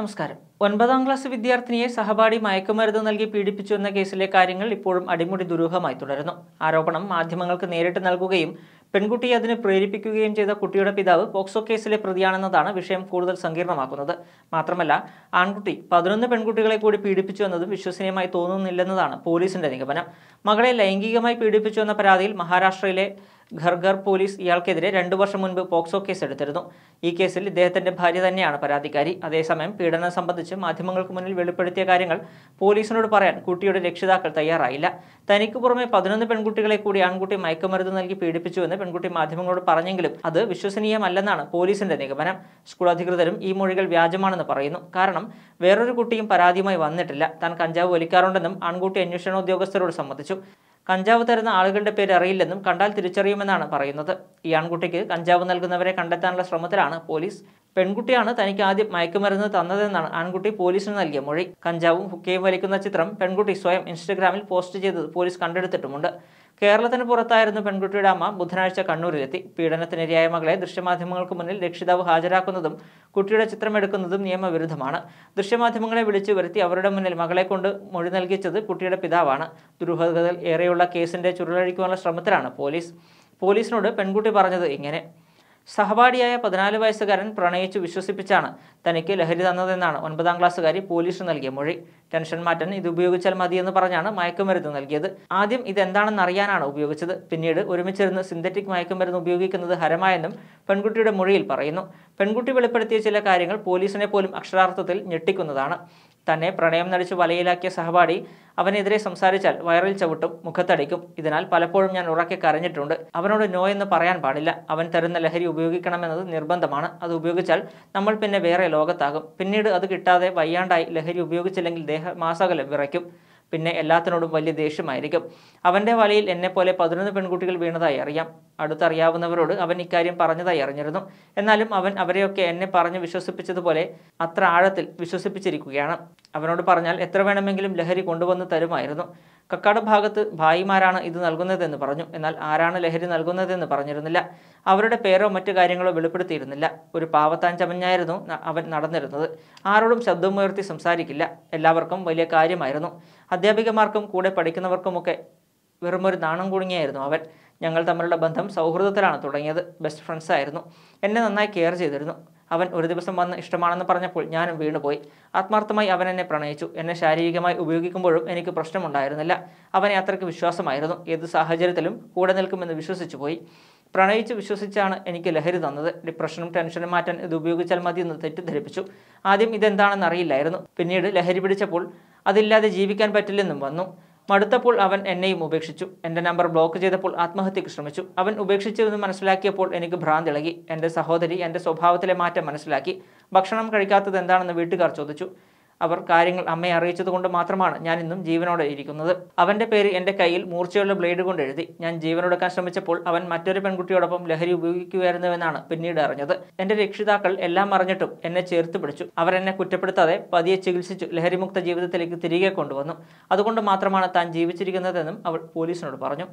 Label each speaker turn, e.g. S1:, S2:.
S1: നമസ്കാരം ഒൻപതാം ക്ലാസ് വിദ്യാർത്ഥിനിയെ സഹപാഠി മയക്കുമരുന്ന് നൽകി പീഡിപ്പിച്ചു എന്ന കേസിലെ കാര്യങ്ങൾ ഇപ്പോഴും അടിമുടി ദുരൂഹമായി തുടരുന്നു ആരോപണം മാധ്യമങ്ങൾക്ക് നേരിട്ട് നൽകുകയും പെൺകുട്ടിയെ അതിന് പ്രേരിപ്പിക്കുകയും ചെയ്ത കുട്ടിയുടെ പിതാവ് പോക്സോ കേസിലെ പ്രതിയാണെന്നതാണ് വിഷയം കൂടുതൽ സങ്കീർണമാക്കുന്നത് മാത്രമല്ല ആൺകുട്ടി പതിനൊന്ന് പെൺകുട്ടികളെ കൂടി പീഡിപ്പിച്ചു എന്നതും വിശ്വസനീയമായി തോന്നുന്നില്ലെന്നതാണ് പോലീസിന്റെ നിഗമനം മകളെ ലൈംഗികമായി പീഡിപ്പിച്ചു എന്ന പരാതിയിൽ മഹാരാഷ്ട്രയിലെ ഖർഗർ പോലീസ് ഇയാൾക്കെതിരെ രണ്ടു വർഷം മുൻപ് പോക്സോ കേസ് എടുത്തിരുന്നു ഈ കേസിൽ ഇദ്ദേഹത്തിന്റെ ഭാര്യ തന്നെയാണ് പരാതിക്കാരി അതേസമയം പീഡനം സംബന്ധിച്ച് മാധ്യമങ്ങൾക്ക് മുന്നിൽ വെളിപ്പെടുത്തിയ കാര്യങ്ങൾ പോലീസിനോട് പറയാൻ കുട്ടിയുടെ രക്ഷിതാക്കൾ തയ്യാറായില്ല തനിക്ക് പുറമെ പതിനൊന്ന് പെൺകുട്ടികളെ കൂടി ആൺകുട്ടി മയക്കുമരുന്ന് നൽകി പീഡിപ്പിച്ചുവെന്ന് പെൺകുട്ടി മാധ്യമങ്ങളോട് പറഞ്ഞെങ്കിലും അത് വിശ്വസനീയമല്ലെന്നാണ് പോലീസിന്റെ നിഗമനം സ്കൂൾ അധികൃതരും ഈ മൊഴികൾ വ്യാജമാണെന്ന് പറയുന്നു കാരണം വേറൊരു കുട്ടിയും പരാതിയുമായി വന്നിട്ടില്ല താൻ കഞ്ചാവ് വലിക്കാറുണ്ടെന്നും ആൺകുട്ടി അന്വേഷണ ഉദ്യോഗസ്ഥരോട് സമ്മതിച്ചു കഞ്ചാവ് തരുന്ന ആളുകളുടെ പേര് അറിയില്ലെന്നും കണ്ടാൽ തിരിച്ചറിയുമെന്നാണ് പറയുന്നത് ഈ ആൺകുട്ടിക്ക് കഞ്ചാവ് നൽകുന്നവരെ കണ്ടെത്താനുള്ള ശ്രമത്തിലാണ് പോലീസ് പെൺകുട്ടിയാണ് തനിക്ക് ആദ്യം മയക്കുമരുന്ന് തന്നതെന്നാണ് ആൺകുട്ടി പോലീസിന് നൽകിയ മൊഴി കഞ്ചാവും ഹുക്കയും വലിക്കുന്ന ചിത്രം പെൺകുട്ടി സ്വയം ഇൻസ്റ്റഗ്രാമിൽ പോസ്റ്റ് ചെയ്തത് പോലീസ് കണ്ടെടുത്തിട്ടുമുണ്ട് കേരളത്തിന് പുറത്തായിരുന്ന പെൺകുട്ടിയുടെ അമ്മ ബുധനാഴ്ച കണ്ണൂരിലെത്തി പീഡനത്തിനിരയായ മകളെ ദൃശ്യമാധ്യമങ്ങൾക്ക് മുന്നിൽ രക്ഷിതാവ് ഹാജരാക്കുന്നതും കുട്ടിയുടെ ചിത്രമെടുക്കുന്നതും നിയമവിരുദ്ധമാണ് ദൃശ്യമാധ്യമങ്ങളെ വിളിച്ചു വരുത്തി അവരുടെ മുന്നിൽ മകളെ കൊണ്ട് മൊഴി നൽകിച്ചത് കുട്ടിയുടെ പിതാവാണ് ദുരൂഹതകൾ ഏറെയുള്ള കേസിന്റെ ചുരുളഴിക്കുവാനുള്ള ശ്രമത്തിലാണ് പോലീസ് പോലീസിനോട് പെൺകുട്ടി പറഞ്ഞത് ഇങ്ങനെ സഹപാഠിയായ പതിനാല് വയസ്സുകാരൻ പ്രണയിച്ചു വിശ്വസിപ്പിച്ചാണ് തനിക്ക് ലഹരി തന്നതെന്നാണ് ഒൻപതാം ക്ലാസ്സുകാരി പോലീസിന് നൽകിയ മൊഴി ടെൻഷൻ മാറ്റാൻ ഇത് ഉപയോഗിച്ചാൽ മതിയെന്ന് പറഞ്ഞാണ് മയക്കുമരുന്ന് നൽകിയത് ആദ്യം ഇതെന്താണെന്ന് അറിയാനാണ് ഉപയോഗിച്ചത് പിന്നീട് ഒരുമിച്ചിരുന്ന് സിന്തറ്റിക് മയക്കുമരുന്ന് ഉപയോഗിക്കുന്നത് ഹരമായെന്നും പെൺകുട്ടിയുടെ മൊഴിയിൽ പറയുന്നു പെൺകുട്ടി വെളിപ്പെടുത്തിയ ചില കാര്യങ്ങൾ പോലീസിനെ പോലും അക്ഷരാർത്ഥത്തിൽ ഞെട്ടിക്കുന്നതാണ് തന്നെ പ്രണയം നടിച്ച് വലയിലാക്കിയ സഹപാഠി അവനെതിരെ സംസാരിച്ചാൽ വയറിൽ ചവിട്ടും മുഖത്തടിക്കും ഇതിനാൽ പലപ്പോഴും ഞാൻ ഉറക്കെ കരഞ്ഞിട്ടുണ്ട് അവനോട് നോ എന്ന് പറയാൻ പാടില്ല അവൻ തരുന്ന ലഹരി ഉപയോഗിക്കണമെന്നത് നിർബന്ധമാണ് അത് ഉപയോഗിച്ചാൽ നമ്മൾ പിന്നെ വേറെ ലോകത്താകും പിന്നീട് അത് കിട്ടാതെ വയ്യാണ്ടായി ലഹരി ഉപയോഗിച്ചില്ലെങ്കിൽ മാസകലം വിറയ്ക്കും പിന്നെ എല്ലാത്തിനോടും വലിയ ദേഷ്യമായിരിക്കും അവൻ്റെ വലയിൽ എന്നെപ്പോലെ പതിനൊന്ന് പെൺകുട്ടികൾ വീണതായി അറിയാം അടുത്തറിയാവുന്നവരോട് അവൻ ഇക്കാര്യം പറഞ്ഞതായി അറിഞ്ഞിരുന്നു എന്നാലും അവൻ അവരെയൊക്കെ എന്നെ പറഞ്ഞ് വിശ്വസിപ്പിച്ചതുപോലെ അത്ര ആഴത്തിൽ വിശ്വസിപ്പിച്ചിരിക്കുകയാണ് അവനോട് പറഞ്ഞാൽ എത്ര വേണമെങ്കിലും ലഹരി കൊണ്ടുവന്ന് തരുമായിരുന്നു കക്കാട് ഭാഗത്ത് ഭായിമാരാണ് ഇത് നൽകുന്നതെന്ന് പറഞ്ഞു എന്നാൽ ആരാണ് ലഹരി നൽകുന്നതെന്ന് പറഞ്ഞിരുന്നില്ല അവരുടെ പേരോ മറ്റു കാര്യങ്ങളോ വെളിപ്പെടുത്തിയിരുന്നില്ല ഒരു പാവത്താൻ ചമഞ്ഞായിരുന്നു അവൻ നടന്നിരുന്നത് ആരോടും ശബ്ദമുയർത്തി സംസാരിക്കില്ല എല്ലാവർക്കും വലിയ കാര്യമായിരുന്നു അധ്യാപികമാർക്കും കൂടെ പഠിക്കുന്നവർക്കുമൊക്കെ വെറുമൊരു നാണം കുടുങ്ങിയായിരുന്നു അവൻ ഞങ്ങൾ തമ്മിലുള്ള ബന്ധം സൗഹൃദത്തിലാണ് തുടങ്ങിയത് ബെസ്റ്റ് ഫ്രണ്ട്സ് ആയിരുന്നു എന്നെ നന്നായി കെയർ ചെയ്തിരുന്നു അവൻ ഒരു ദിവസം വന്ന് ഇഷ്ടമാണെന്ന് പറഞ്ഞപ്പോൾ ഞാനും വീണുപോയി ആത്മാർത്ഥമായി അവൻ എന്നെ പ്രണയിച്ചു എന്നെ ശാരീരികമായി ഉപയോഗിക്കുമ്പോഴും എനിക്ക് പ്രശ്നമുണ്ടായിരുന്നില്ല അവനെ അത്രയ്ക്ക് വിശ്വാസമായിരുന്നു ഏത് സാഹചര്യത്തിലും കൂടെ നിൽക്കുമെന്ന് വിശ്വസിച്ചു പോയി പ്രണയിച്ച് വിശ്വസിച്ചാണ് എനിക്ക് ലഹരി തന്നത് ഡിപ്രഷനും ടെൻഷനും മാറ്റാൻ ഇത് ഉപയോഗിച്ചാൽ മതി എന്ന് തെറ്റിദ്ധരിപ്പിച്ചു ആദ്യം ഇതെന്താണെന്ന് അറിയില്ലായിരുന്നു പിന്നീട് ലഹരി പിടിച്ചപ്പോൾ അതില്ലാതെ ജീവിക്കാൻ പറ്റില്ലെന്നും വന്നു മടുത്തപ്പോൾ അവൻ എന്നെയും ഉപേക്ഷിച്ചു എൻ്റെ നമ്പർ ബ്ലോക്ക് ചെയ്തപ്പോൾ ആത്മഹത്യക്ക് ശ്രമിച്ചു അവൻ ഉപേക്ഷിച്ചതെന്ന് മനസ്സിലാക്കിയപ്പോൾ എനിക്ക് ഭ്രാന്തിളകി എൻ്റെ സഹോദരി എൻ്റെ സ്വഭാവത്തിലെ മാറ്റം മനസ്സിലാക്കി ഭക്ഷണം കഴിക്കാത്തത് എന്താണെന്ന് വീട്ടുകാർ ചോദിച്ചു അവർ കാര്യങ്ങൾ അമ്മയെ അറിയിച്ചതുകൊണ്ട് മാത്രമാണ് ഞാൻ ഇന്നും ജീവനോടെ ഇരിക്കുന്നത് അവന്റെ പേര് എന്റെ കയ്യിൽ മൂർച്ചയുള്ള ബ്ലേഡ് കൊണ്ട് എഴുതി ഞാൻ ജീവനൊടുക്കാൻ ശ്രമിച്ചപ്പോൾ അവൻ മറ്റൊരു പെൺകുട്ടിയോടൊപ്പം ലഹരി ഉപയോഗിക്കുകയായിരുന്നുവെന്നാണ് പിന്നീട് അറിഞ്ഞത് എന്റെ രക്ഷിതാക്കൾ എല്ലാം അറിഞ്ഞിട്ടും എന്നെ ചേർത്ത് പിടിച്ചു അവർ എന്നെ കുറ്റപ്പെടുത്താതെ പതിയെ ചികിത്സിച്ചു ലഹരിമുക്ത ജീവിതത്തിലേക്ക് തിരികെ കൊണ്ടുവന്നു അതുകൊണ്ട് മാത്രമാണ് താൻ ജീവിച്ചിരിക്കുന്നതെന്നും അവൾ പോലീസിനോട് പറഞ്ഞു